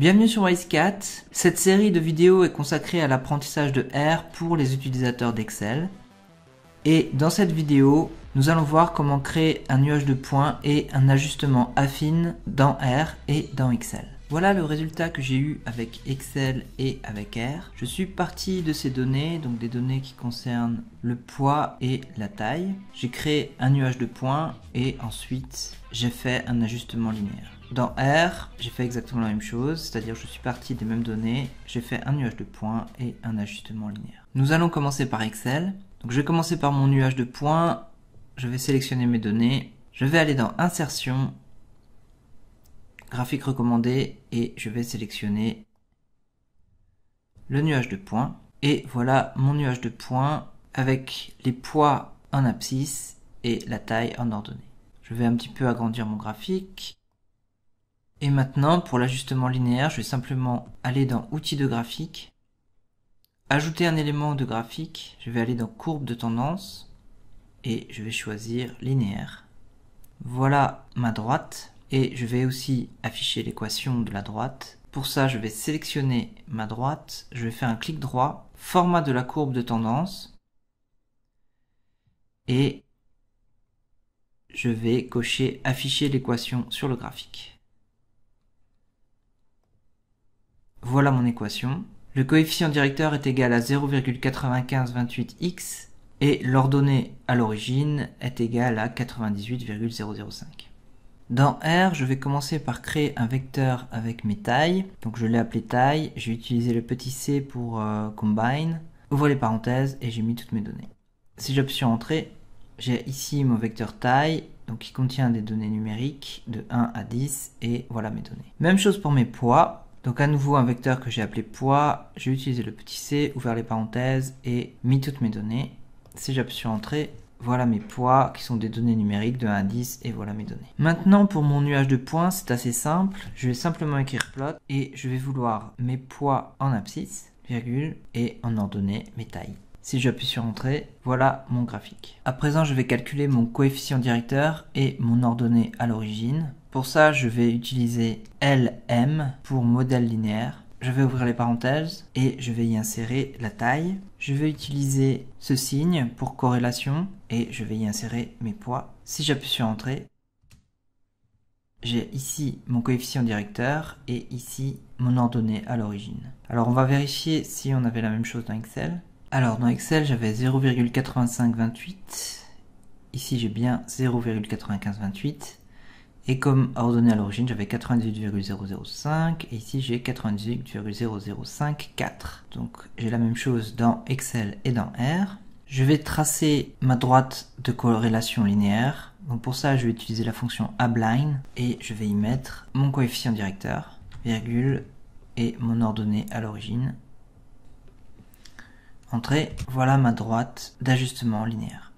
Bienvenue sur Wisecat. Cette série de vidéos est consacrée à l'apprentissage de R pour les utilisateurs d'Excel. Et dans cette vidéo, nous allons voir comment créer un nuage de points et un ajustement affine dans R et dans Excel. Voilà le résultat que j'ai eu avec Excel et avec R. Je suis parti de ces données, donc des données qui concernent le poids et la taille. J'ai créé un nuage de points et ensuite j'ai fait un ajustement linéaire. Dans R, j'ai fait exactement la même chose, c'est-à-dire je suis parti des mêmes données, j'ai fait un nuage de points et un ajustement linéaire. Nous allons commencer par Excel. Donc je vais commencer par mon nuage de points, je vais sélectionner mes données, je vais aller dans Insertion, Graphique recommandé et je vais sélectionner le nuage de points. Et voilà mon nuage de points avec les poids en abscisse et la taille en ordonnée. Je vais un petit peu agrandir mon graphique. Et maintenant, pour l'ajustement linéaire, je vais simplement aller dans Outils de graphique, ajouter un élément de graphique, je vais aller dans Courbe de tendance, et je vais choisir linéaire. Voilà ma droite, et je vais aussi afficher l'équation de la droite. Pour ça, je vais sélectionner ma droite, je vais faire un clic droit, format de la courbe de tendance, et je vais cocher afficher l'équation sur le graphique. Voilà mon équation. Le coefficient directeur est égal à 0,9528x et l'ordonnée à l'origine est égale à 98,005. Dans R, je vais commencer par créer un vecteur avec mes tailles. Donc je l'ai appelé taille, j'ai utilisé le petit c pour euh, combine, ouvre les parenthèses et j'ai mis toutes mes données. Si j'appuie entrée, j'ai ici mon vecteur taille donc qui contient des données numériques de 1 à 10 et voilà mes données. Même chose pour mes poids, donc à nouveau un vecteur que j'ai appelé poids, j'ai utilisé le petit c, ouvert les parenthèses et mis toutes mes données. Si j'appuie sur entrée, voilà mes poids qui sont des données numériques de 1 à 10 et voilà mes données. Maintenant pour mon nuage de points, c'est assez simple. Je vais simplement écrire plot et je vais vouloir mes poids en abscisse, virgule, et en ordonnée mes tailles. Si j'appuie sur Entrée, voilà mon graphique. À présent, je vais calculer mon coefficient directeur et mon ordonnée à l'origine. Pour ça, je vais utiliser LM pour modèle linéaire. Je vais ouvrir les parenthèses et je vais y insérer la taille. Je vais utiliser ce signe pour corrélation et je vais y insérer mes poids. Si j'appuie sur Entrée, j'ai ici mon coefficient directeur et ici mon ordonnée à l'origine. Alors on va vérifier si on avait la même chose dans Excel. Alors dans Excel j'avais 0,8528, ici j'ai bien 0,9528, et comme ordonnée à l'origine j'avais 98,005, et ici j'ai 98,0054. Donc j'ai la même chose dans Excel et dans R. Je vais tracer ma droite de corrélation linéaire. Donc pour ça, je vais utiliser la fonction abline et je vais y mettre mon coefficient directeur, virgule, et mon ordonnée à l'origine, Entrée, voilà ma droite d'ajustement linéaire.